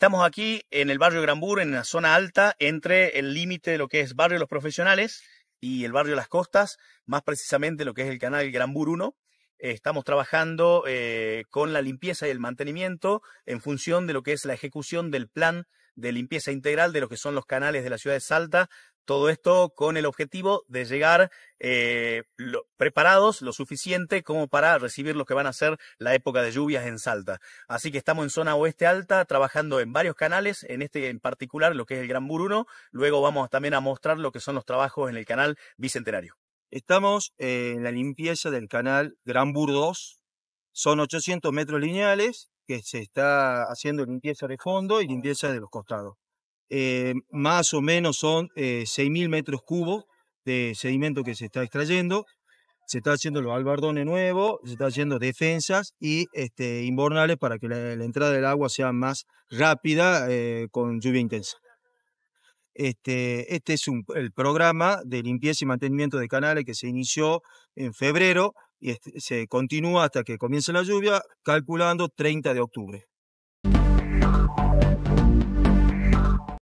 Estamos aquí en el barrio Granbur, en la zona alta, entre el límite de lo que es barrio Los Profesionales y el barrio Las Costas, más precisamente lo que es el canal Granbur 1 estamos trabajando eh, con la limpieza y el mantenimiento en función de lo que es la ejecución del plan de limpieza integral de lo que son los canales de la ciudad de Salta. Todo esto con el objetivo de llegar eh, preparados lo suficiente como para recibir lo que van a ser la época de lluvias en Salta. Así que estamos en zona oeste alta trabajando en varios canales, en este en particular lo que es el Gran Buruno. Luego vamos también a mostrar lo que son los trabajos en el canal Bicentenario. Estamos en la limpieza del canal Gran Burdos. Son 800 metros lineales que se está haciendo limpieza de fondo y limpieza de los costados. Eh, más o menos son 6.000 eh, metros cubos de sedimento que se está extrayendo. Se está haciendo los albardones nuevos, se está haciendo defensas y este, para que la, entrada del agua sea más rápida eh, con lluvia intensa. Este, este, es el programa de limpieza y mantenimiento de canales que se inició en febrero y este, se continúa hasta que comience la lluvia, calculando 30 de octubre.